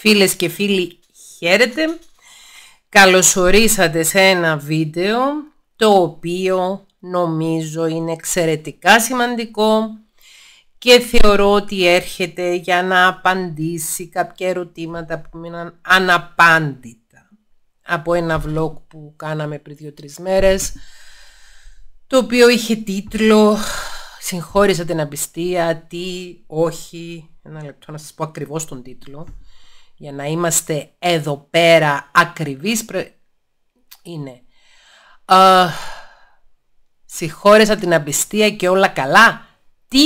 Φίλες και φίλοι, χαίρετε. Καλωσορίσατε σε ένα βίντεο το οποίο νομίζω είναι εξαιρετικά σημαντικό και θεωρώ ότι έρχεται για να απαντήσει κάποια ερωτήματα που μείναν αναπάντητα από ένα vlog που κάναμε πριν δύο-τρεις μέρες το οποίο είχε τίτλο «Συγχώρησα την απιστία, τι, όχι» ένα λεπτό να σας πω ακριβώς τον τίτλο για να είμαστε εδώ πέρα ακριβείς πρε... είναι. Uh, συγχώρεσα την αμπιστία και όλα καλά. Τι,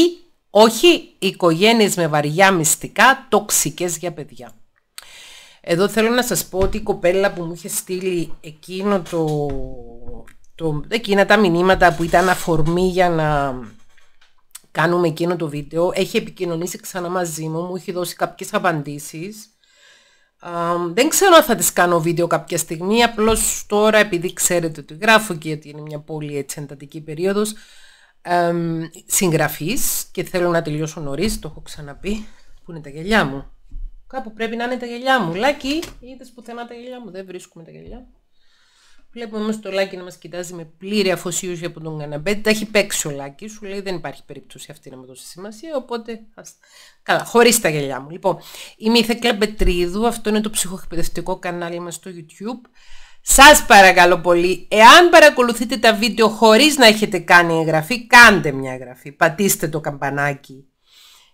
όχι, οικογένειες με βαριά μυστικά, τοξικές για παιδιά. Εδώ θέλω να σας πω ότι η κοπέλα που μου είχε στείλει εκείνο το, εκείνα τα μηνύματα που ήταν αφορμή για να κάνουμε εκείνο το βίντεο, έχει επικοινωνήσει ξανά μαζί μου, μου έχει δώσει κάποιες απαντήσεις δεν ξέρω αν θα τις κάνω βίντεο κάποια στιγμή, απλώς τώρα επειδή ξέρετε ότι γράφω και ότι είναι μια πολύ έτσι εντατική περίοδος συγγραφής και θέλω να τελειώσω νωρίς, το έχω ξαναπεί, που είναι τα γελιά μου. Κάπου πρέπει να είναι τα γελιά μου. Λάκι, είδες πουθενά τα γελιά μου, δεν βρίσκουμε τα γελιά μου. Βλέπουμε όμως το Λάκη να μας κοιτάζει με πλήρη αφοσίωση από τον καναμπέτ. Τα έχει παίξει ο Λάκης. Σου λέει δεν υπάρχει περίπτωση αυτή να μου δώσει σημασία. Οπότε. Ας... Καλά, χωρίς τα γελιά μου. Λοιπόν, είμαι η Θεκλά Πετρίδου. Αυτό είναι το ψυχοεκπαιδευτικό κανάλι μας στο YouTube. Σας παρακαλώ πολύ, εάν παρακολουθείτε τα βίντεο χωρίς να έχετε κάνει εγγραφή, κάντε μια εγγραφή. Πατήστε το καμπανάκι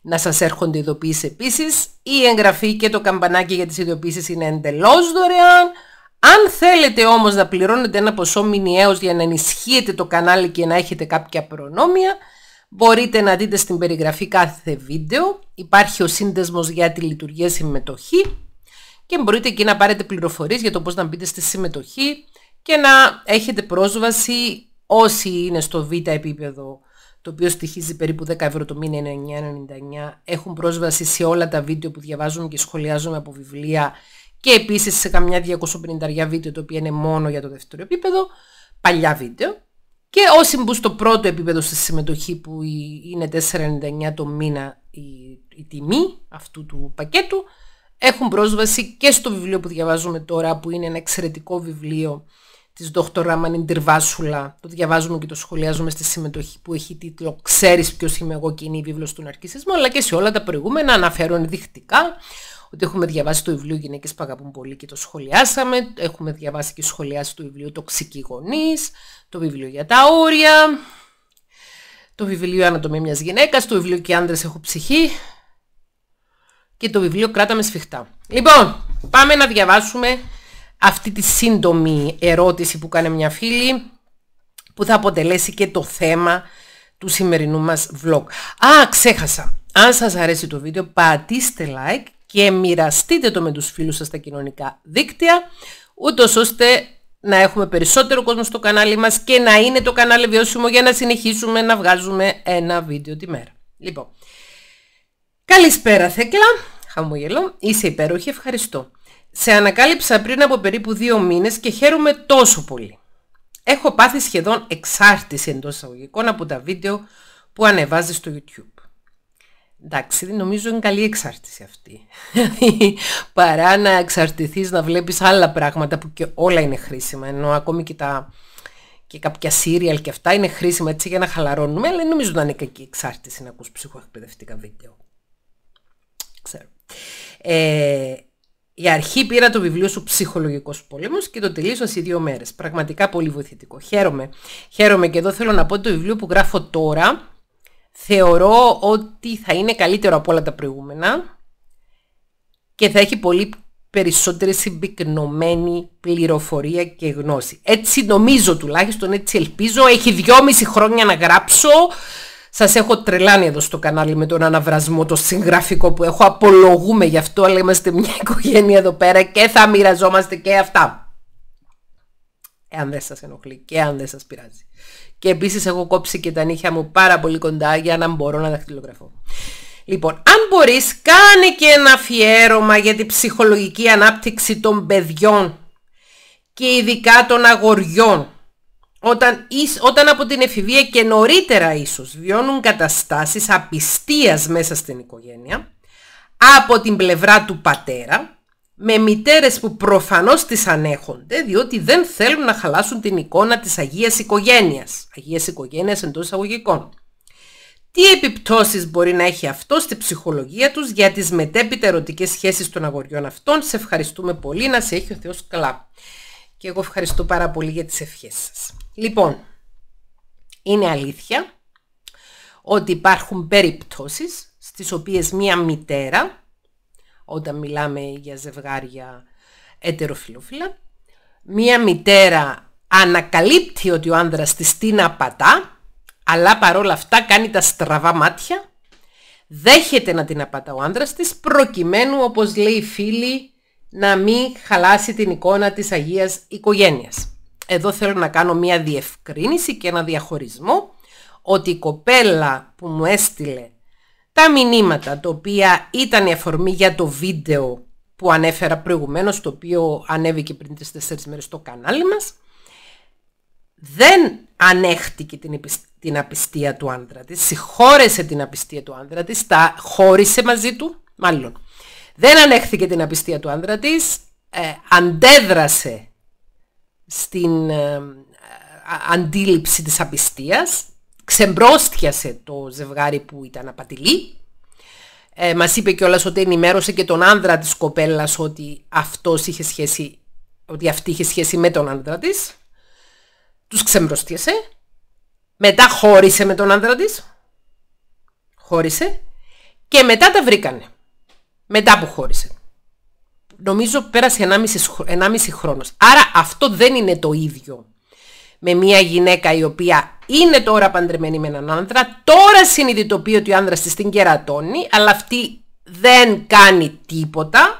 να σας έρχονται ειδοποιήσεις επίσης. Η εγγραφή και το καμπανάκι για τις ειδοποιήσεις είναι εντελώς δωρεάν. Αν θέλετε όμως να πληρώνετε ένα ποσό μηνιαίως για να ενισχύετε το κανάλι και να έχετε κάποια προνόμια, μπορείτε να δείτε στην περιγραφή κάθε βίντεο. Υπάρχει ο σύνδεσμος για τη λειτουργία συμμετοχή και μπορείτε εκεί να πάρετε πληροφορίες για το πώς να μπείτε στη συμμετοχή και να έχετε πρόσβαση όσοι είναι στο β επίπεδο το οποίο στοιχίζει περίπου 10 ευρώ το μήνα, 9,99, έχουν πρόσβαση σε όλα τα βίντεο που διαβάζουμε και σχολιάζουμε από βιβλία και επίσης σε καμιά 250 βίντεο το οποίο είναι μόνο για το δεύτερο επίπεδο, παλιά βίντεο. Και όσοι μπουν στο πρώτο επίπεδο στη συμμετοχή που είναι 4,99 το μήνα η, η τιμή αυτού του πακέτου, έχουν πρόσβαση και στο βιβλίο που διαβάζουμε τώρα που είναι ένα εξαιρετικό βιβλίο της Dr. Raman Ντυρβάσουλα. Το διαβάζουμε και το σχολιάζουμε στη συμμετοχή που έχει τίτλο «Ξέρεις ποιος είμαι εγώ» και είναι η βίβλος του Ναρκισισμού, αλλά και σε όλα τα προηγούμενα αναφέρω ενδεικτικά ότι έχουμε διαβάσει το βιβλίο «Γυναίκες που αγαπούν πολύ» και το σχολιάσαμε, έχουμε διαβάσει και σχολιάσει το βιβλίο «Τοξικοί γονείς», το βιβλίο «Για τα όρια», το βιβλίο «Ανατομία μιας γυναίκας», το βιβλίο «Και άντρες έχω ψυχή» και το βιβλίο «Κράταμε σφιχτά». Λοιπόν, πάμε να διαβάσουμε αυτή τη σύντομη ερώτηση που κάνει μια φίλη που θα αποτελέσει και το θέμα του σημερινού μας vlog. Α, ξέχασα. Αν σας αρέσει το βίντεο πατήστε like και μοιραστείτε το με τους φίλους σας στα κοινωνικά δίκτυα, ούτως ώστε να έχουμε περισσότερο κόσμο στο κανάλι μας και να είναι το κανάλι βιώσιμο για να συνεχίσουμε να βγάζουμε ένα βίντεο τη μέρα. Λοιπόν, καλησπέρα Θέκλα, χαμογελό, είσαι υπέροχη, ευχαριστώ. Σε ανακάλυψα πριν από περίπου δύο μήνες και χαίρομαι τόσο πολύ. Έχω πάθει σχεδόν εξάρτηση εντός εισαγωγικών από τα βίντεο που ανεβάζει στο YouTube. Εντάξει, νομίζω είναι καλή εξάρτηση αυτή. Δηλαδή, παρά να εξαρτηθείς να βλέπεις άλλα πράγματα που και όλα είναι χρήσιμα, ενώ ακόμη και τα και κάποια σύριαλ και αυτά είναι χρήσιμα έτσι για να χαλαρώνουμε, αλλά δεν νομίζω να είναι κακή εξάρτηση να ακούς ψυχοεκπαιδευτικά βίντεο. Ξέρω. Ε, η αρχή πήρα το βιβλίο σου «Ψυχολογικός πόλεμος και το τελείωσα σε δύο μέρες. Πραγματικά πολύ βοηθητικό. Χαίρομαι. Χαίρομαι και εδώ θέλω να πω το βιβλίο που γράφω τώρα θεωρώ ότι θα είναι καλύτερο από όλα τα προηγούμενα και θα έχει πολύ περισσότερη συμπυκνωμένη πληροφορία και γνώση. Έτσι νομίζω τουλάχιστον, έτσι ελπίζω. Έχει δυόμιση χρόνια να γράψω. Σας έχω τρελάνει εδώ στο κανάλι με τον αναβρασμό, το συγγραφικό που έχω. Απολογούμε γι' αυτό, αλλά είμαστε μια οικογένεια εδώ πέρα και θα μοιραζόμαστε και αυτά εάν δεν σας ενοχλεί και αν δεν σας πειράζει. Και επίσης έχω κόψει και τα νύχια μου πάρα πολύ κοντά για να μπορώ να δαχτυλογραφώ. Λοιπόν, αν μπορείς κάνε και ένα αφιέρωμα για την ψυχολογική ανάπτυξη των παιδιών και ειδικά των αγοριών. Όταν, όταν από την εφηβεία και νωρίτερα ίσως βιώνουν καταστάσεις απιστίας μέσα στην οικογένεια από την πλευρά του πατέρα με μητέρες που προφανώς τις ανέχονται διότι δεν θέλουν να χαλάσουν την εικόνα της Αγίας Οικογένειας. Αγίας Οικογένειας εντός εισαγωγικών. Τι επιπτώσεις μπορεί να έχει αυτό στη ψυχολογία τους για τις μετέπειτα ερωτικές σχέσεις των αγοριών αυτών. Σε ευχαριστούμε πολύ να σε έχει ο Θεός καλά. Και εγώ ευχαριστώ πάρα πολύ για τις ευχές σας. Λοιπόν, είναι αλήθεια ότι υπάρχουν περιπτώσεις στις οποίες μία μητέρα όταν μιλάμε για ζευγάρια ετεροφιλόφιλα. Μία μητέρα ανακαλύπτει ότι ο άνδρας της την απατά, αλλά παρόλα αυτά κάνει τα στραβά μάτια, δέχεται να την απατά ο άνδρας της, προκειμένου, όπως λέει η φίλη, να μην χαλάσει την εικόνα της Αγίας Οικογένειας. Εδώ θέλω να κάνω μία διευκρίνηση και ένα διαχωρισμό, ότι η κοπέλα που μου έστειλε τα μηνύματα τα οποία ήταν η αφορμή για το βίντεο που ανέφερα προηγουμένως, το οποίο ανέβηκε πριν τις 4 μέρες στο κανάλι μας, δεν ανέχτηκε την, απιστία του άντρα της, συγχώρεσε την απιστία του άντρα της, τα χώρισε μαζί του, μάλλον. Δεν ανέχθηκε την απιστία του άντρα της, ε, αντέδρασε στην ε, ε, αντίληψη της απιστίας ξεμπρόστιασε το ζευγάρι που ήταν απατηλή. Ε, μας είπε κιόλας ότι ενημέρωσε και τον άνδρα της κοπέλας ότι, αυτός είχε σχέση, ότι αυτή είχε σχέση με τον άνδρα της. Τους ξεμπρόστιασε. Μετά χώρισε με τον άνδρα της. Χώρισε. Και μετά τα βρήκανε. Μετά που χώρισε. Νομίζω πέρασε 1,5 χρόνος. Άρα αυτό δεν είναι το ίδιο με μια γυναίκα η οποία είναι τώρα παντρεμένη με έναν άντρα, τώρα συνειδητοποιεί ότι ο άνδρας της την κερατώνει, αλλά αυτή δεν κάνει τίποτα,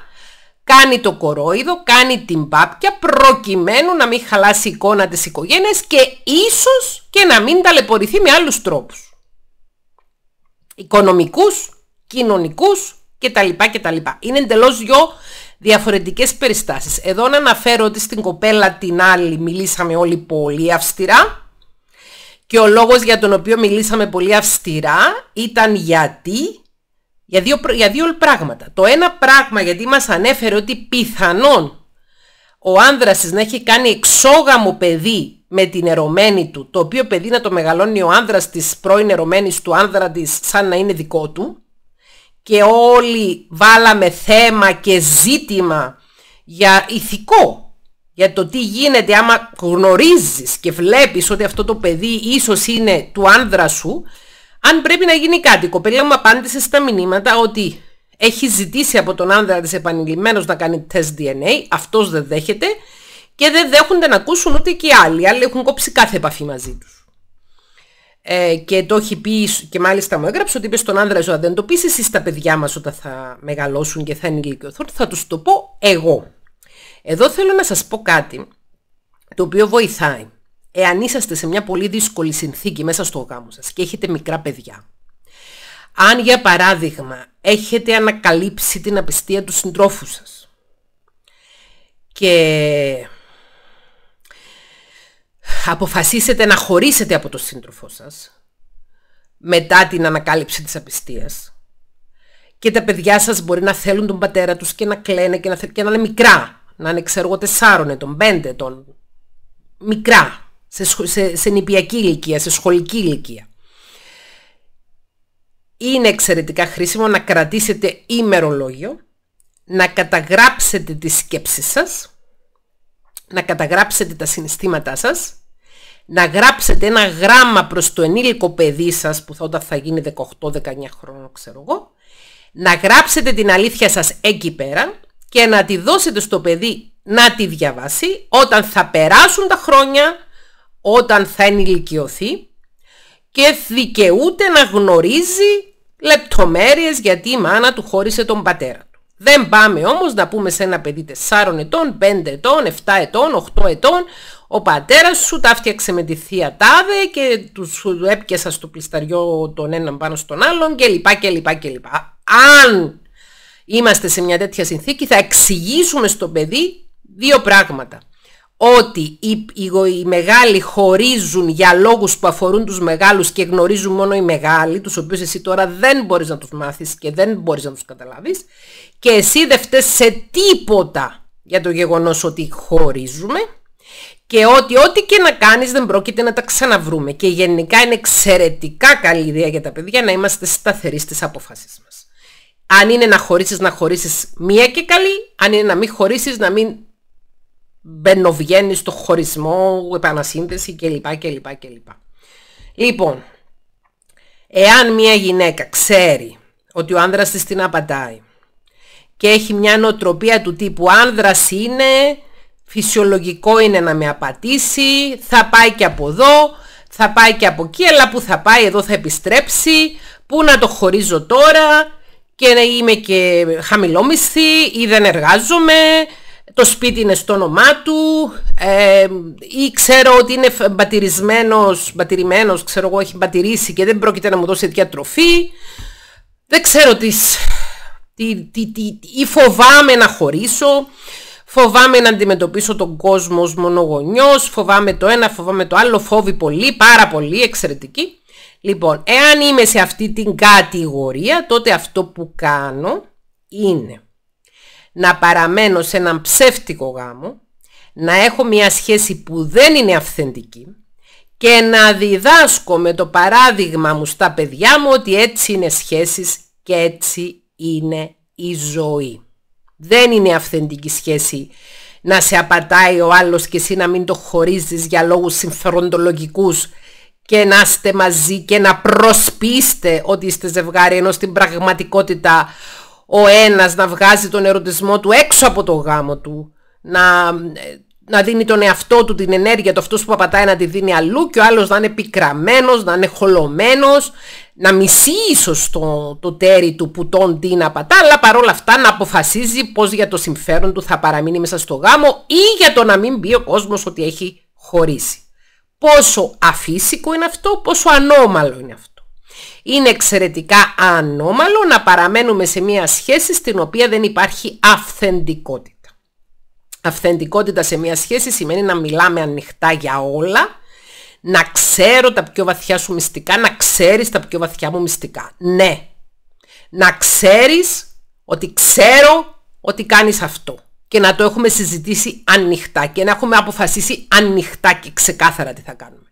κάνει το κορόιδο, κάνει την πάπια, προκειμένου να μην χαλάσει η εικόνα της οικογένειας και ίσως και να μην ταλαιπωρηθεί με άλλους τρόπους. Οικονομικούς, κοινωνικούς κτλ. κτλ. Είναι εντελώς δυο διαφορετικές περιστάσεις. Εδώ να αναφέρω ότι στην κοπέλα την άλλη μιλήσαμε όλοι πολύ αυστηρά, και ο λόγος για τον οποίο μιλήσαμε πολύ αυστηρά ήταν γιατί, για δύο, για δύο πράγματα. Το ένα πράγμα γιατί μας ανέφερε ότι πιθανόν ο άνδρας να έχει κάνει εξόγαμο παιδί με την ερωμένη του, το οποίο παιδί να το μεγαλώνει ο άνδρας της πρώην ερωμένης του άνδρα της σαν να είναι δικό του και όλοι βάλαμε θέμα και ζήτημα για ηθικό για το τι γίνεται άμα γνωρίζεις και βλέπεις ότι αυτό το παιδί ίσως είναι του άνδρα σου, αν πρέπει να γίνει κάτι. Η κοπέλα μου απάντησε στα μηνύματα ότι έχει ζητήσει από τον άνδρα της επανειλημμένος να κάνει τεστ DNA, αυτός δεν δέχεται και δεν δέχονται να ακούσουν ούτε και οι άλλοι, άλλοι έχουν κόψει κάθε επαφή μαζί τους. Ε, και το έχει πει και μάλιστα μου έγραψε ότι είπες στον άνδρα σου, δεν το πεις εσύ στα παιδιά μας όταν θα μεγαλώσουν και θα ενηλικιωθούν, θα τους το πω εγώ. Εδώ θέλω να σας πω κάτι το οποίο βοηθάει. Εάν είσαστε σε μια πολύ δύσκολη συνθήκη μέσα στο γάμο σας και έχετε μικρά παιδιά, αν για παράδειγμα έχετε ανακαλύψει την απιστία του συντρόφου σας και αποφασίσετε να χωρίσετε από τον σύντροφό σας μετά την ανακάλυψη της απιστίας και τα παιδιά σας μπορεί να θέλουν τον πατέρα τους και να κλαίνε και να, και να είναι μικρά να είναι ξέρω εγώ τεσσάρων ετών, πέντε ετών, μικρά, σε, σε, σε νηπιακή ηλικία, σε σχολική ηλικία. Είναι εξαιρετικά χρήσιμο να κρατήσετε ημερολόγιο, να καταγράψετε τις σκέψεις σας, να καταγράψετε τα συναισθήματά σας, να γράψετε ένα γράμμα προς το ενήλικο παιδί σας που θα όταν θα γίνει 18-19 χρόνων ξέρω εγώ, να γράψετε την αλήθεια σας εκεί πέρα και να τη δώσετε στο παιδί να τη διαβάσει όταν θα περάσουν τα χρόνια, όταν θα ενηλικιωθεί και δικαιούται να γνωρίζει λεπτομέρειες γιατί η μάνα του χώρισε τον πατέρα του. Δεν πάμε όμως να πούμε σε ένα παιδί 4 ετών, 5 ετών, 7 ετών, 8 ετών ο πατέρας σου τα φτιάξε με τη θεία τάδε και τους έπιασα στο πλισταριό τον έναν πάνω στον άλλον κλπ. κλπ, κλπ. Αν είμαστε σε μια τέτοια συνθήκη, θα εξηγήσουμε στο παιδί δύο πράγματα. Ότι οι, μεγάλοι χωρίζουν για λόγους που αφορούν τους μεγάλους και γνωρίζουν μόνο οι μεγάλοι, τους οποίους εσύ τώρα δεν μπορείς να τους μάθεις και δεν μπορείς να τους καταλάβεις και εσύ δεν σε τίποτα για το γεγονός ότι χωρίζουμε και ότι ό,τι και να κάνεις δεν πρόκειται να τα ξαναβρούμε. Και γενικά είναι εξαιρετικά καλή ιδέα για τα παιδιά να είμαστε σταθεροί στις αποφάσεις μας αν είναι να χωρίσεις, να χωρίσεις μία και καλή, αν είναι να μην χωρίσεις, να μην μπαινοβγαίνεις στο χωρισμό, επανασύνδεση κλπ. κλπ, κλπ. Λοιπόν, εάν μία γυναίκα ξέρει ότι ο άνδρας της την απατάει και έχει μια νοοτροπία του τύπου άνδρας είναι, φυσιολογικό είναι να με απατήσει, θα πάει και από εδώ, θα πάει και από εκεί, αλλά που θα πάει εδώ θα επιστρέψει, πού να το χωρίζω τώρα, και είμαι και χαμηλόμισθη ή δεν εργάζομαι, το σπίτι είναι στο όνομά του ε, ή ξέρω ότι είναι μπατηρισμένος, μπατηρημένος, ξέρω εγώ έχει μπατηρήσει και δεν πρόκειται να μου δώσει διατροφή. Δεν ξέρω τις, τι, τι, ή φοβάμαι να χωρίσω, φοβάμαι να αντιμετωπίσω τον κόσμο ως μονογονιός, φοβάμαι το ένα, φοβάμαι το άλλο, φόβη πολύ, πάρα πολύ, εξαιρετική. Λοιπόν, εάν είμαι σε αυτή την κατηγορία, τότε αυτό που κάνω είναι να παραμένω σε έναν ψεύτικο γάμο, να έχω μια σχέση που δεν είναι αυθεντική και να διδάσκω με το παράδειγμα μου στα παιδιά μου ότι έτσι είναι σχέσεις και έτσι είναι η ζωή. Δεν είναι αυθεντική σχέση να σε απατάει ο άλλος και εσύ να μην το χωρίζεις για λόγους συμφεροντολογικούς και να είστε μαζί και να προσπίστε ότι είστε ζευγάρι ενώ στην πραγματικότητα ο ένας να βγάζει τον ερωτισμό του έξω από το γάμο του να, ε, να δίνει τον εαυτό του την ενέργεια το αυτός που απατάει να τη δίνει αλλού και ο άλλος να είναι πικραμένος, να είναι χολωμένος να μισεί ίσως το, το τέρι του που τον τι να πατά, αλλά παρόλα αυτά να αποφασίζει πως για το συμφέρον του θα παραμείνει μέσα στο γάμο ή για το να μην μπει ο κόσμος ότι έχει χωρίσει πόσο αφύσικο είναι αυτό, πόσο ανώμαλο είναι αυτό. Είναι εξαιρετικά ανώμαλο να παραμένουμε σε μια σχέση στην οποία δεν υπάρχει αυθεντικότητα. Αυθεντικότητα σε μια σχέση σημαίνει να μιλάμε ανοιχτά για όλα, να ξέρω τα πιο βαθιά σου μυστικά, να ξέρεις τα πιο βαθιά μου μυστικά. Ναι, να ξέρεις ότι ξέρω ότι κάνεις αυτό και να το έχουμε συζητήσει ανοιχτά και να έχουμε αποφασίσει ανοιχτά και ξεκάθαρα τι θα κάνουμε.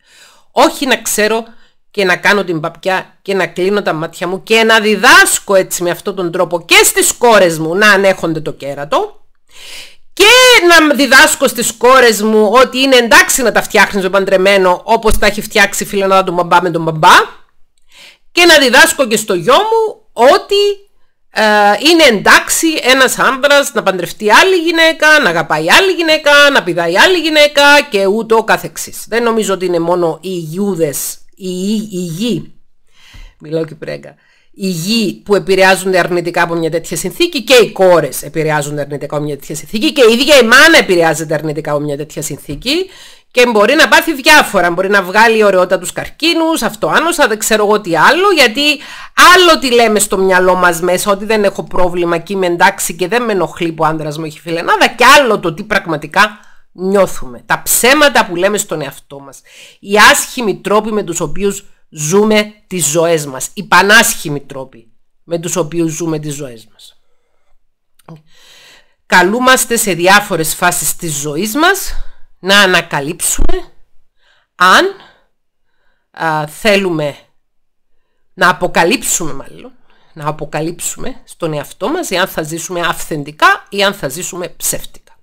Όχι να ξέρω και να κάνω την παπιά και να κλείνω τα μάτια μου και να διδάσκω έτσι με αυτόν τον τρόπο και στις κόρες μου να ανέχονται το κέρατο και να διδάσκω στις κόρες μου ότι είναι εντάξει να τα φτιάχνεις το παντρεμένο όπως τα έχει φτιάξει η φιλανάδα του μπαμπά με τον μπαμπά και να διδάσκω και στο γιο μου ότι ε, είναι εντάξει ένας άντρας να παντρευτεί άλλη γυναίκα, να αγαπάει άλλη γυναίκα, να πηδάει άλλη γυναίκα και ούτω καθεξής. Δεν νομίζω ότι είναι μόνο οι γιούδες, οι γη, μιλάω και οι γη που επηρεάζονται αρνητικά από μια τέτοια συνθήκη και οι κόρες επηρεάζονται αρνητικά από μια τέτοια συνθήκη και η ίδια η μάνα επηρεάζεται αρνητικά από μια τέτοια συνθήκη και μπορεί να πάθει διάφορα. Μπορεί να βγάλει ωραιότητα τους καρκίνους, αυτοάνωσα, δεν ξέρω εγώ τι άλλο. Γιατί άλλο τι λέμε στο μυαλό μας μέσα, ότι δεν έχω πρόβλημα και είμαι εντάξει και δεν με ενοχλεί που ο άντρας μου έχει φιλενάδα. Και άλλο το τι πραγματικά νιώθουμε. Τα ψέματα που λέμε στον εαυτό μας. Οι άσχημοι τρόποι με τους οποίους ζούμε τις ζωές μας. Οι πανάσχημοι τρόποι με τους οποίους ζούμε τις ζωές μας. Καλούμαστε σε διάφορες φάσεις της ζωής μας να ανακαλύψουμε αν θέλουμε να αποκαλύψουμε μάλλον, να αποκαλύψουμε στον εαυτό μας αν θα ζήσουμε αυθεντικά ή αν θα ζήσουμε ψεύτικα.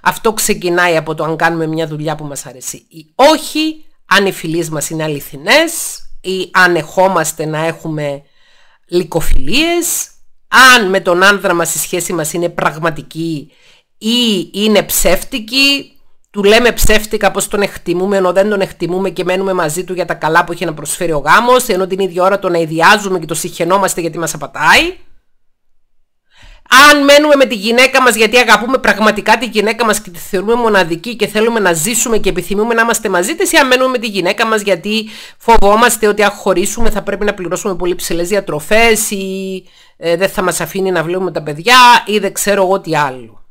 Αυτό ξεκινάει από το αν κάνουμε μια δουλειά που μας αρέσει ή όχι, αν οι φιλίες μας είναι αληθινές ή αν εχόμαστε να έχουμε λικοφιλίες, αν με τον άνδρα μας η σχέση μας είναι πραγματική ή είναι ψεύτικη, του λέμε ψεύτικα πως τον εκτιμούμε ενώ δεν τον εκτιμούμε και μένουμε μαζί του για τα καλά που είχε να προσφέρει ο γάμος ενώ την ίδια ώρα τον αειδιάζουμε και το συχαινόμαστε γιατί μας απατάει αν μένουμε με τη γυναίκα μας γιατί αγαπούμε πραγματικά τη γυναίκα μας και τη θεωρούμε μοναδική και θέλουμε να ζήσουμε και επιθυμούμε να είμαστε μαζί της ή αν μένουμε με τη γυναίκα μας γιατί φοβόμαστε ότι αν χωρίσουμε θα πρέπει να πληρώσουμε πολύ ψηλές διατροφές ή ε, δεν θα μας αφήνει να βλέπουμε τα παιδιά ή δεν ξέρω εγώ τι άλλο.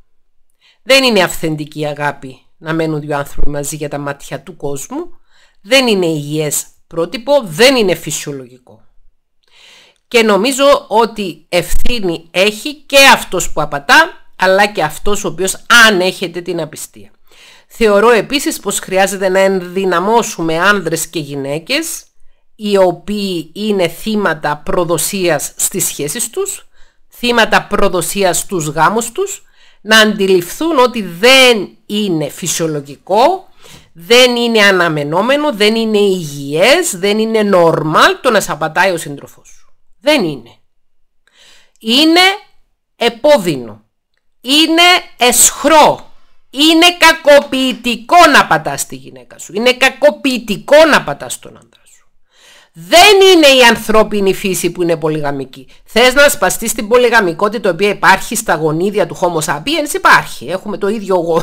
Δεν είναι αυθεντική αγάπη να μένουν δύο άνθρωποι μαζί για τα μάτια του κόσμου, δεν είναι υγιές πρότυπο, δεν είναι φυσιολογικό. Και νομίζω ότι ευθύνη έχει και αυτός που απατά, αλλά και αυτός ο οποίος ανέχεται την απιστία. Θεωρώ επίσης πως χρειάζεται να ενδυναμώσουμε άνδρες και γυναίκες, οι οποίοι είναι θύματα προδοσίας στις σχέσεις τους, θύματα προδοσίας στους γάμους τους, να αντιληφθούν ότι δεν είναι φυσιολογικό, δεν είναι αναμενόμενο, δεν είναι υγιές, δεν είναι normal το να σαπατάει ο σύντροφός σου. Δεν είναι. Είναι επώδυνο. Είναι εσχρό. Είναι κακοποιητικό να πατάς τη γυναίκα σου. Είναι κακοποιητικό να πατάς τον άντρα δεν είναι η ανθρώπινη φύση που είναι πολυγαμική. Θες να σπαστείς την πολυγαμικότητα η οποία υπάρχει στα γονίδια του Homo sapiens, υπάρχει. Έχουμε το ίδιο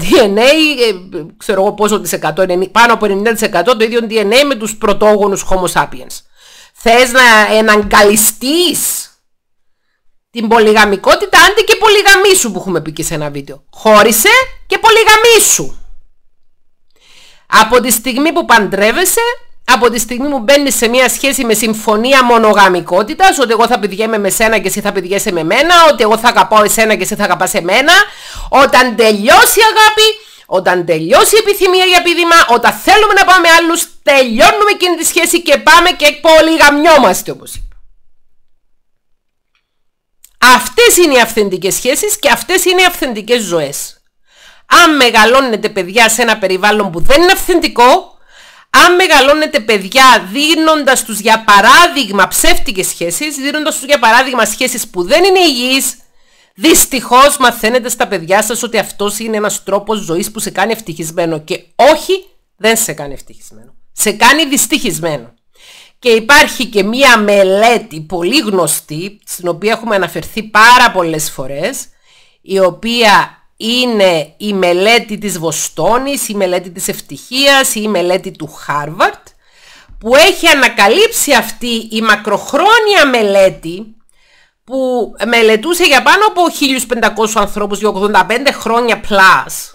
DNA, ε, ξέρω εγώ πόσο τη εκατό, πάνω από 90% το ίδιο DNA με τους πρωτόγονους Homo sapiens. Θες να εναγκαλιστεί την πολυγαμικότητα, άντε και πολυγαμίσου που έχουμε πει και σε ένα βίντεο. Χώρισε και πολυγαμίσου. Από τη στιγμή που παντρεύεσαι, από τη στιγμή που μπαίνει σε μια σχέση με συμφωνία μονογαμικότητας, ότι εγώ θα πηγαίνω με σένα και εσύ θα πηγαίνεις με μένα, ότι εγώ θα αγαπάω εσένα και εσύ θα αγαπάς εμένα, όταν τελειώσει η αγάπη, όταν τελειώσει η επιθυμία για πείδημα, όταν θέλουμε να πάμε άλλους, τελειώνουμε εκείνη τη σχέση και πάμε και πολύ γαμιόμαστε όπως είπα. Αυτές είναι οι αυθεντικές σχέσεις και αυτές είναι οι αυθεντικές ζωές. Αν μεγαλώνετε παιδιά σε ένα περιβάλλον που δεν είναι αυθεντικό, αν μεγαλώνετε παιδιά δίνοντας τους για παράδειγμα ψεύτικες σχέσεις, δίνοντας τους για παράδειγμα σχέσεις που δεν είναι υγιείς, δυστυχώς μαθαίνετε στα παιδιά σας ότι αυτός είναι ένας τρόπος ζωής που σε κάνει ευτυχισμένο και όχι δεν σε κάνει ευτυχισμένο. Σε κάνει δυστυχισμένο. Και υπάρχει και μία μελέτη πολύ γνωστή, στην οποία έχουμε αναφερθεί πάρα πολλές φορές, η οποία είναι η μελέτη της Βοστόνης, η μελέτη της ευτυχίας, η μελέτη του Χάρβαρτ, που έχει ανακαλύψει αυτή η μακροχρόνια μελέτη, που μελετούσε για πάνω από 1500 ανθρώπους για 85 χρόνια πλάς.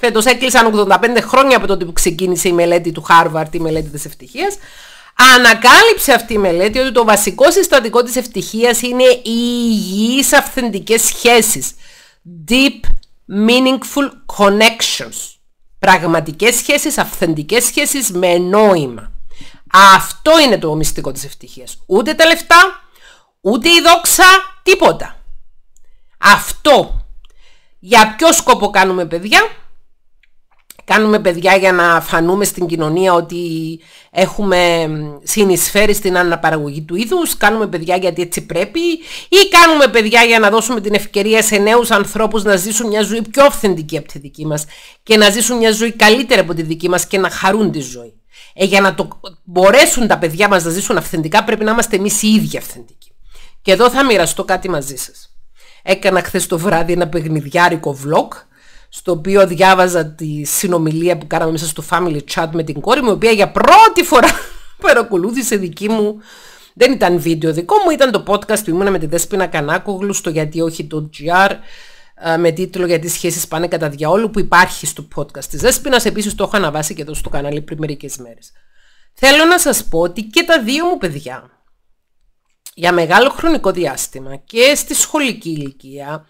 Φέτος έκλεισαν 85 χρόνια από τότε που ξεκίνησε η μελέτη του Χάρβαρτ, η μελέτη της ευτυχίας. Ανακάλυψε αυτή η μελέτη ότι το βασικό συστατικό της ευτυχίας είναι οι υγιείς αυθεντικές σχέσεις deep, meaningful connections. Πραγματικές σχέσεις, αυθεντικές σχέσεις με νόημα. Αυτό είναι το μυστικό της ευτυχίας. Ούτε τα λεφτά, ούτε η δόξα, τίποτα. Αυτό. Για ποιο σκοπό κάνουμε παιδιά, κάνουμε παιδιά για να φανούμε στην κοινωνία ότι έχουμε συνεισφέρει στην αναπαραγωγή του είδους, κάνουμε παιδιά γιατί έτσι πρέπει ή κάνουμε παιδιά για να δώσουμε την ευκαιρία σε νέους ανθρώπους να ζήσουν μια ζωή πιο αυθεντική από τη δική μας και να ζήσουν μια ζωή καλύτερη από τη δική μας και να χαρούν τη ζωή. Ε, για να μπορέσουν τα παιδιά μας να ζήσουν αυθεντικά πρέπει να είμαστε εμείς οι ίδιοι αυθεντικοί. Και εδώ θα μοιραστώ κάτι μαζί σας. Έκανα χθες το βράδυ ένα παιχνιδιάρικο vlog στο οποίο διάβαζα τη συνομιλία που κάναμε μέσα στο family chat με την κόρη μου, η οποία για πρώτη φορά παρακολούθησε δική μου. Δεν ήταν βίντεο δικό μου, ήταν το podcast που ήμουνα με τη Δέσποινα Κανάκογλου στο «Γιατί όχι το GR» ε, με τίτλο «Γιατί σχέσεις πάνε κατά διαόλου» που υπάρχει στο podcast της Δέσποινας. Επίσης το έχω αναβάσει και εδώ στο κανάλι πριν μερικές μέρες. Θέλω να σας πω ότι και τα δύο μου παιδιά για μεγάλο χρονικό διάστημα και στη σχολική ηλικία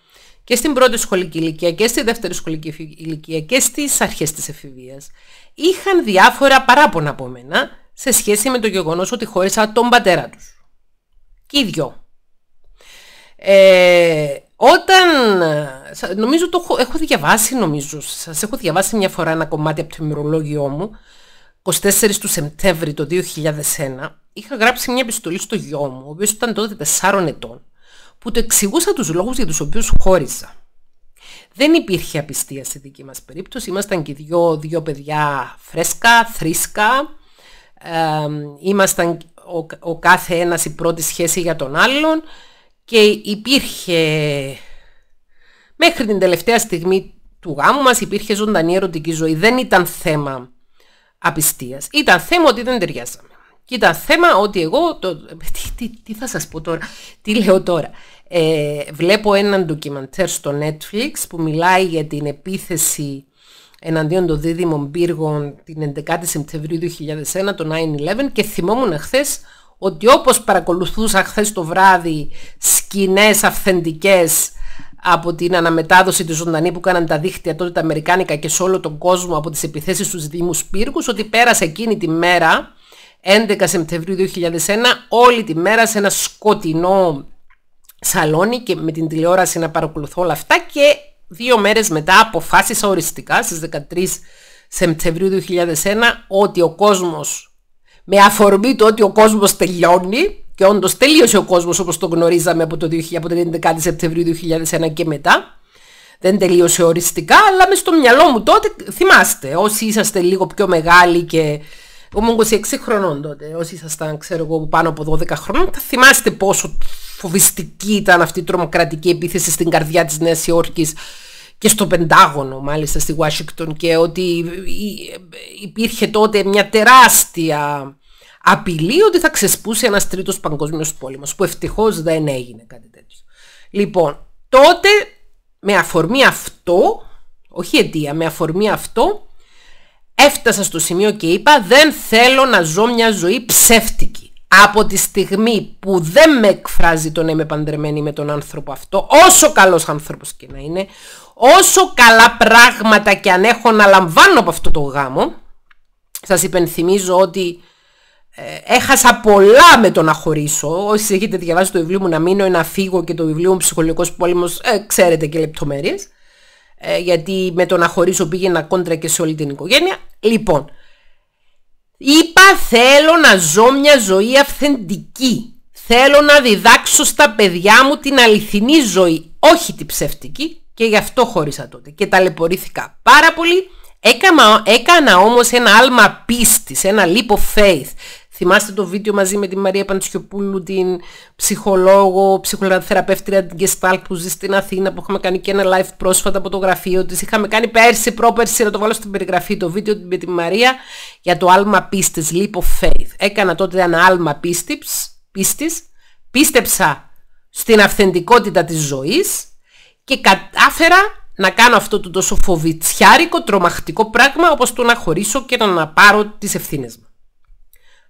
και στην πρώτη σχολική ηλικία και στη δεύτερη σχολική ηλικία και στις αρχές της εφηβείας είχαν διάφορα παράπονα από μένα σε σχέση με το γεγονός ότι χώρισα τον πατέρα τους. Και οι δυο. Ε, όταν, νομίζω το έχω, διαβάσει νομίζω, σας έχω διαβάσει μια φορά ένα κομμάτι από το ημερολόγιο μου, 24 του Σεπτέμβρη το 2001, είχα γράψει μια επιστολή στο γιο μου, ο οποίος ήταν τότε 4 ετών, που το εξηγούσα τους λόγους για τους οποίους χώρισα. Δεν υπήρχε απιστία στη δική μας περίπτωση. Ήμασταν και δυο, δυο παιδιά φρέσκα, θρήσκα. ήμασταν ο, ο κάθε ένας η πρώτη σχέση για τον άλλον και υπήρχε μέχρι την τελευταία στιγμή του γάμου μας υπήρχε ζωντανή ερωτική ζωή. Δεν ήταν θέμα απιστίας. Ήταν θέμα ότι δεν ταιριάσαμε. Κοίτα, θέμα ότι εγώ. τι, θα σας πω τώρα, τι λέω τώρα. Ε, βλέπω έναν ντοκιμαντέρ στο Netflix που μιλάει για την επίθεση εναντίον των δίδυμων πύργων την 11η Σεπτεμβρίου 2001, το 9-11 και θυμόμουν χθες ότι όπως παρακολουθούσα χθες το βράδυ σκηνές, αυθεντικές από την αναμετάδοση τη ζωντανή που κάναν τα δίχτυα τότε τα Αμερικάνικα και σε όλο τον κόσμο από τις επιθέσεις στους Δήμους Πύργους, ότι πέρασε εκείνη τη μέρα 11 Σεπτεμβρίου 2001 όλη τη μέρα σε ένα σκοτεινό σαλόνι και με την τηλεόραση να παρακολουθώ όλα αυτά και δύο μέρες μετά αποφάσισα οριστικά στις 13 Σεπτεμβρίου 2001 ότι ο κόσμος με αφορμή το ότι ο κόσμος τελειώνει και όντως τελείωσε ο κόσμος όπως το γνωρίζαμε από, το, από 11 Σεπτεμβρίου 2001 και μετά δεν τελείωσε οριστικά αλλά μες στο μυαλό μου τότε θυμάστε όσοι είσαστε λίγο πιο μεγάλοι και Ήμουν 26 χρονών τότε, όσοι ήσασταν ξέρω εγώ πάνω από 12 χρονών, θα θυμάστε πόσο φοβιστική ήταν αυτή η τρομοκρατική επίθεση στην καρδιά της Νέας Υόρκης και στο Πεντάγωνο μάλιστα στη Ουάσιγκτον και ότι υπήρχε τότε μια τεράστια απειλή ότι θα ξεσπούσε ένας τρίτος παγκόσμιος πόλεμος που ευτυχώς δεν έγινε κάτι τέτοιο. Λοιπόν, τότε με αφορμή αυτό, όχι αιτία, με αφορμή αυτό Έφτασα στο σημείο και είπα δεν θέλω να ζω μια ζωή ψεύτικη. Από τη στιγμή που δεν με εκφράζει το να είμαι παντρεμένη με τον άνθρωπο αυτό, όσο καλός άνθρωπος και να είναι, όσο καλά πράγματα και αν έχω να λαμβάνω από αυτό το γάμο, σας υπενθυμίζω ότι ε, έχασα πολλά με το να χωρίσω. Όσοι έχετε διαβάσει το βιβλίο μου «Να μείνω ή να φύγω» και το βιβλίο μου «Ψυχολογικός πόλεμος» ε, ξέρετε και λεπτομέρειες. Ε, γιατί με το να χωρίσω πήγαινα κόντρα και σε όλη την οικογένεια. Λοιπόν, είπα θέλω να ζω μια ζωή αυθεντική. Θέλω να διδάξω στα παιδιά μου την αληθινή ζωή, όχι την ψευτική και γι' αυτό χώρισα τότε και ταλαιπωρήθηκα πάρα πολύ. Έκανα, έκανα όμως ένα άλμα πίστης, ένα leap of faith Θυμάστε το βίντεο μαζί με τη Μαρία Παντσιοπούλου, την ψυχολόγο, ψυχοθεραπεύτρια την Gestalt που ζει στην Αθήνα, που είχαμε κάνει και ένα live πρόσφατα από το γραφείο της. Είχαμε κάνει πέρσι, πρόπερσι, να το βάλω στην περιγραφή, το βίντεο με τη Μαρία για το άλμα πίστης, leap of faith. Έκανα τότε ένα άλμα πίστης, πίστης πίστεψα στην αυθεντικότητα της ζωής και κατάφερα να κάνω αυτό το τόσο φοβητσιάρικο, τρομακτικό πράγμα, όπως το να χωρίσω και να πάρω τις ευθύνες μου.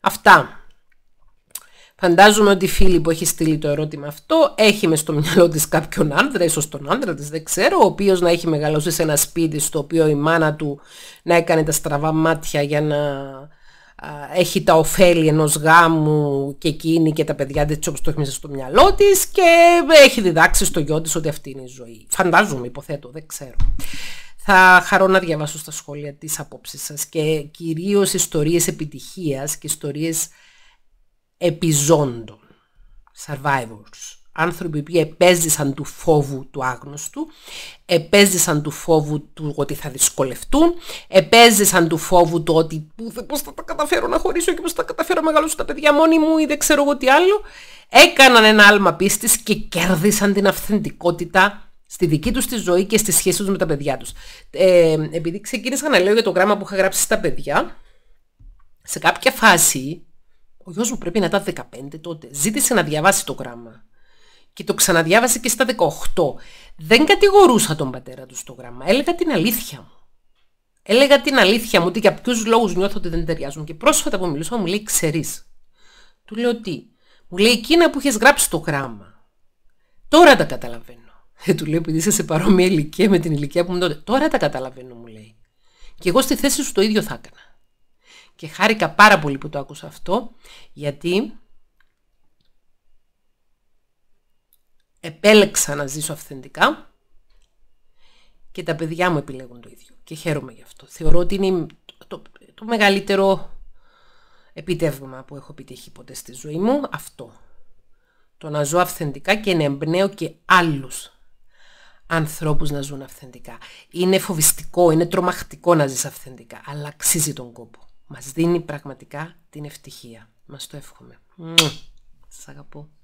Αυτά. Φαντάζομαι ότι η φίλη που έχει στείλει το ερώτημα αυτό έχει μες στο μυαλό της κάποιον άντρα, ίσως τον άντρα της, δεν ξέρω, ο οποίος να έχει μεγαλώσει σε ένα σπίτι στο οποίο η μάνα του να έκανε τα στραβά μάτια για να έχει τα ωφέλη ενός γάμου και εκείνη και τα παιδιά της όπως το έχει μέσα στο μυαλό της και έχει διδάξει στο γιο της ότι αυτή είναι η ζωή. Φαντάζομαι, υποθέτω, δεν ξέρω. Θα χαρώ να διαβάσω στα σχόλια τις απόψεις σας και κυρίως ιστορίες επιτυχίας και ιστορίες επιζώντων, survivors. Άνθρωποι που επέζησαν του φόβου του άγνωστου, επέζησαν του φόβου του ότι θα δυσκολευτούν, επέζησαν του φόβου του ότι πώς θα τα καταφέρω να χωρίσω και πώς θα τα καταφέρω να μεγαλώσω τα παιδιά μόνοι μου ή δεν ξέρω εγώ τι άλλο. Έκαναν ένα άλμα πίστης και κέρδισαν την αυθεντικότητα στη δική τους τη ζωή και στη σχέση τους με τα παιδιά τους. Ε, επειδή ξεκίνησα να λέω για το γράμμα που είχα γράψει στα παιδιά, σε κάποια φάση, ο γιος μου πρέπει να ήταν 15 τότε, ζήτησε να διαβάσει το γράμμα. Και το ξαναδιάβασε και στα 18. Δεν κατηγορούσα τον πατέρα του στο γράμμα, έλεγα την αλήθεια μου. Έλεγα την αλήθεια μου ότι για ποιους λόγους νιώθω ότι δεν ταιριάζουν. Και πρόσφατα που μιλούσα μου λέει: Ξέρεις. Του λέω τι. Μου λέει: Εκείνα που είχες γράψει το γράμμα. Τώρα τα καταλαβαίνω. Δεν του λέω επειδή είσαι σε παρόμοια ηλικία με την ηλικία που μου τότε. Τώρα τα καταλαβαίνω, μου λέει. Και εγώ στη θέση σου το ίδιο θα έκανα. Και χάρηκα πάρα πολύ που το άκουσα αυτό, γιατί επέλεξα να ζήσω αυθεντικά και τα παιδιά μου επιλέγουν το ίδιο. Και χαίρομαι γι' αυτό. Θεωρώ ότι είναι το, το, το μεγαλύτερο επιτεύγμα που έχω επιτύχει ποτέ στη ζωή μου αυτό. Το να ζω αυθεντικά και να εμπνέω και άλλους ανθρώπους να ζουν αυθεντικά. Είναι φοβιστικό, είναι τρομακτικό να ζεις αυθεντικά, αλλά αξίζει τον κόπο. Μας δίνει πραγματικά την ευτυχία. Μας το εύχομαι. Σας αγαπώ.